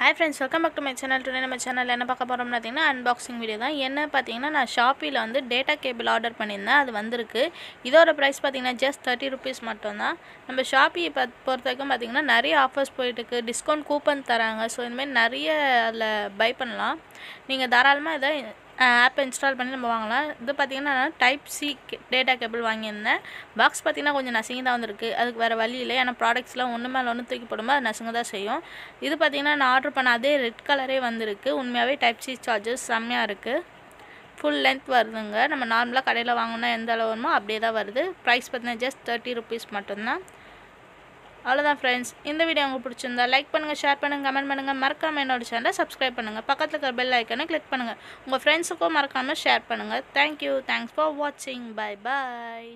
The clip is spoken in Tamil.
hi friends welcome back to my channel today நம்ம சேனல் என்ன பார்க்க போகிறோம் பார்த்தீங்கன்னா அன்பாக்சிங் வீடியோ தான் என்ன பார்த்தீங்கன்னா நான் ஷாப்பியில் வந்து டேட்டா கேபிள் ஆர்டர் பண்ணியிருந்தேன் அது வந்திருக்கு இதோட ப்ரைஸ் பார்த்தீங்கன்னா ஜஸ்ட் தேர்ட்டி ருபீஸ் மட்டும்தான் நம்ம ஷாப்பியை பொறுத்த வரைக்கும் பார்த்தீங்கன்னா நிறைய ஆஃபர்ஸ் போயிட்டுருக்கு டிஸ்கவுண்ட் கூப்பன் தராங்க ஸோ இந்தமாதிரி நிறைய அதில் பை பண்ணலாம் நீங்கள் தாராளமாக இதை ஆப்பை இன்ஸ்டால் பண்ணி நம்ம வாங்கலாம் இது பார்த்திங்கன்னா டைப் சி டேட்டா கேபிள் வாங்கியிருந்தேன் பாக்ஸ் பார்த்திங்கன்னா கொஞ்சம் நசுங்கி தான் வந்திருக்கு அதுக்கு வேறு வழி இல்லை ஏன்னா ப்ராடக்ட்ஸ்லாம் ஒன்று மேலே ஒன்று தூக்கி போடும்போது அது நசுங்க தான் செய்யும் இது பார்த்திங்கன்னா நான் ஆர்டர் பண்ண அதே ரெட் கலரே வந்திருக்கு உண்மையாகவே டைப் சி சார்ஜஸ் செம்மையாக இருக்குது ஃபுல் லென்த் வருதுங்க நம்ம நார்மலாக கடையில் வாங்கினா எந்த அளவு வருமோ அப்படியே தான் வருது ப்ரைஸ் பார்த்திங்கன்னா ஜஸ்ட் தேர்ட்டி ருபீஸ் மட்டும்தான் அவ்வளோதான் ஃப்ரெண்ட்ஸ் இந்த வீடியோ உங்களுக்கு பிடிச்சிருந்தா லைக் பண்ணுங்கள் ஷேர் பண்ணுங்கள் கமெண்ட் பண்ணுங்கள் மறக்காமல் என்னோட சேனலை சப்ஸ்கிரைப் பண்ணுங்கள் பக்கத்தில் இருக்கிற பெல் ஐக்கனை கிளிக் பண்ணுங்கள் உங்கள் ஃப்ரெண்ட்ஸுக்கும் மறக்காமல் ஷேர் பண்ணுங்கள் தேங்க்யூ தேங்க்ஸ் ஃபார் வாட்சிங் பாய் பாய்